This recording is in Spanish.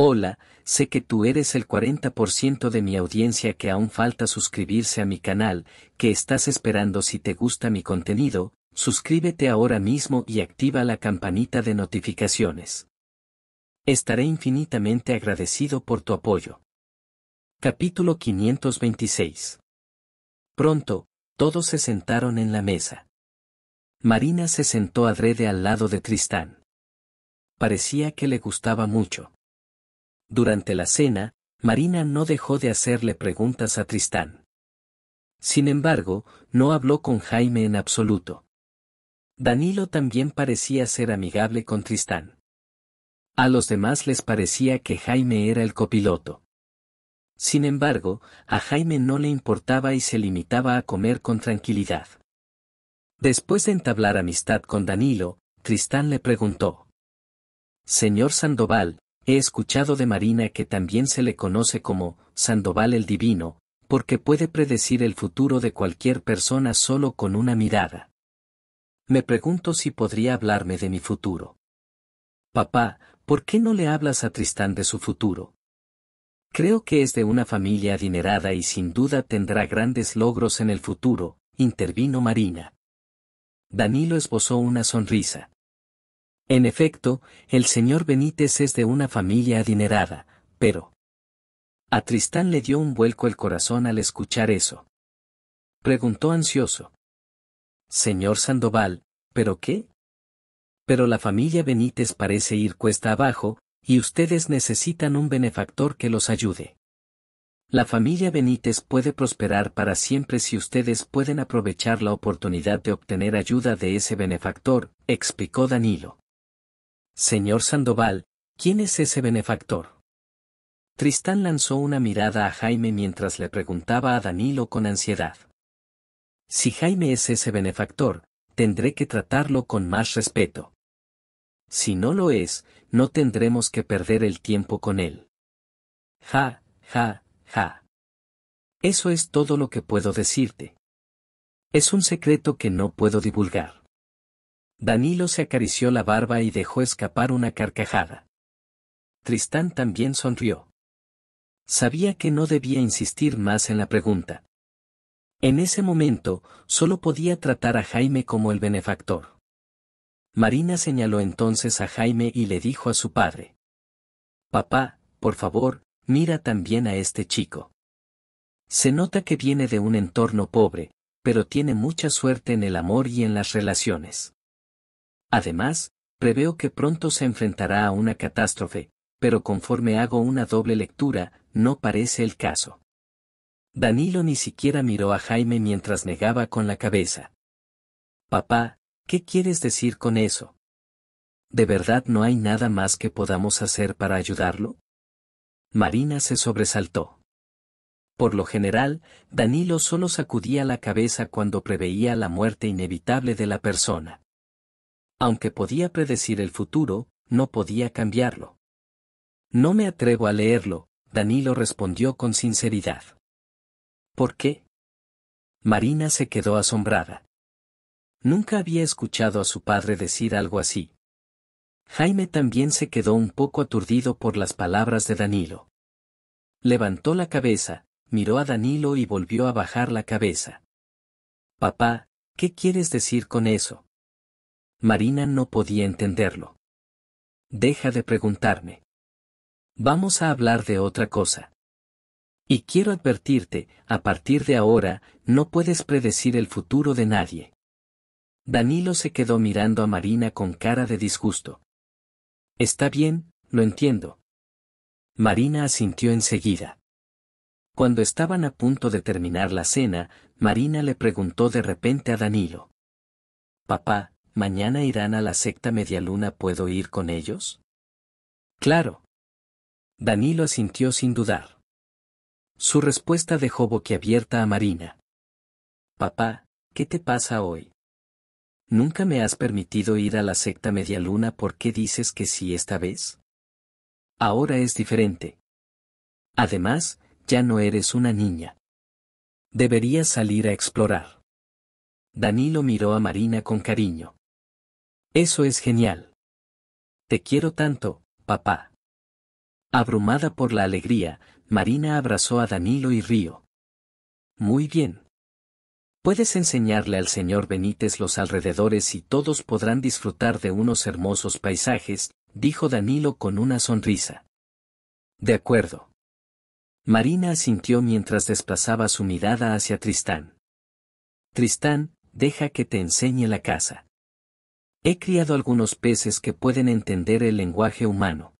Hola, sé que tú eres el 40% de mi audiencia que aún falta suscribirse a mi canal, que estás esperando si te gusta mi contenido, suscríbete ahora mismo y activa la campanita de notificaciones. Estaré infinitamente agradecido por tu apoyo. Capítulo 526. Pronto, todos se sentaron en la mesa. Marina se sentó adrede al lado de Tristán. Parecía que le gustaba mucho. Durante la cena, Marina no dejó de hacerle preguntas a Tristán. Sin embargo, no habló con Jaime en absoluto. Danilo también parecía ser amigable con Tristán. A los demás les parecía que Jaime era el copiloto. Sin embargo, a Jaime no le importaba y se limitaba a comer con tranquilidad. Después de entablar amistad con Danilo, Tristán le preguntó. Señor Sandoval, He escuchado de Marina que también se le conoce como Sandoval el Divino, porque puede predecir el futuro de cualquier persona solo con una mirada. Me pregunto si podría hablarme de mi futuro. Papá, ¿por qué no le hablas a Tristán de su futuro? Creo que es de una familia adinerada y sin duda tendrá grandes logros en el futuro, intervino Marina. Danilo esbozó una sonrisa. En efecto, el señor Benítez es de una familia adinerada, pero... A Tristán le dio un vuelco el corazón al escuchar eso. Preguntó ansioso. Señor Sandoval, ¿pero qué? Pero la familia Benítez parece ir cuesta abajo, y ustedes necesitan un benefactor que los ayude. La familia Benítez puede prosperar para siempre si ustedes pueden aprovechar la oportunidad de obtener ayuda de ese benefactor, explicó Danilo. Señor Sandoval, ¿quién es ese benefactor? Tristán lanzó una mirada a Jaime mientras le preguntaba a Danilo con ansiedad. Si Jaime es ese benefactor, tendré que tratarlo con más respeto. Si no lo es, no tendremos que perder el tiempo con él. Ja, ja, ja. Eso es todo lo que puedo decirte. Es un secreto que no puedo divulgar. Danilo se acarició la barba y dejó escapar una carcajada. Tristán también sonrió. Sabía que no debía insistir más en la pregunta. En ese momento, solo podía tratar a Jaime como el benefactor. Marina señaló entonces a Jaime y le dijo a su padre. Papá, por favor, mira también a este chico. Se nota que viene de un entorno pobre, pero tiene mucha suerte en el amor y en las relaciones. Además, preveo que pronto se enfrentará a una catástrofe, pero conforme hago una doble lectura, no parece el caso. Danilo ni siquiera miró a Jaime mientras negaba con la cabeza. Papá, ¿qué quieres decir con eso? ¿De verdad no hay nada más que podamos hacer para ayudarlo? Marina se sobresaltó. Por lo general, Danilo solo sacudía la cabeza cuando preveía la muerte inevitable de la persona. Aunque podía predecir el futuro, no podía cambiarlo. No me atrevo a leerlo, Danilo respondió con sinceridad. ¿Por qué? Marina se quedó asombrada. Nunca había escuchado a su padre decir algo así. Jaime también se quedó un poco aturdido por las palabras de Danilo. Levantó la cabeza, miró a Danilo y volvió a bajar la cabeza. Papá, ¿qué quieres decir con eso? Marina no podía entenderlo. Deja de preguntarme. Vamos a hablar de otra cosa. Y quiero advertirte, a partir de ahora, no puedes predecir el futuro de nadie. Danilo se quedó mirando a Marina con cara de disgusto. Está bien, lo entiendo. Marina asintió enseguida. Cuando estaban a punto de terminar la cena, Marina le preguntó de repente a Danilo. Papá, ¿Mañana irán a la secta medialuna? ¿Puedo ir con ellos? Claro. Danilo asintió sin dudar. Su respuesta dejó boquiabierta a Marina. Papá, ¿qué te pasa hoy? Nunca me has permitido ir a la secta medialuna, ¿por qué dices que sí esta vez? Ahora es diferente. Además, ya no eres una niña. Deberías salir a explorar. Danilo miró a Marina con cariño. Eso es genial. Te quiero tanto, papá. Abrumada por la alegría, Marina abrazó a Danilo y Río. Muy bien. Puedes enseñarle al señor Benítez los alrededores y todos podrán disfrutar de unos hermosos paisajes, dijo Danilo con una sonrisa. De acuerdo. Marina asintió mientras desplazaba su mirada hacia Tristán. Tristán, deja que te enseñe la casa. He criado algunos peces que pueden entender el lenguaje humano.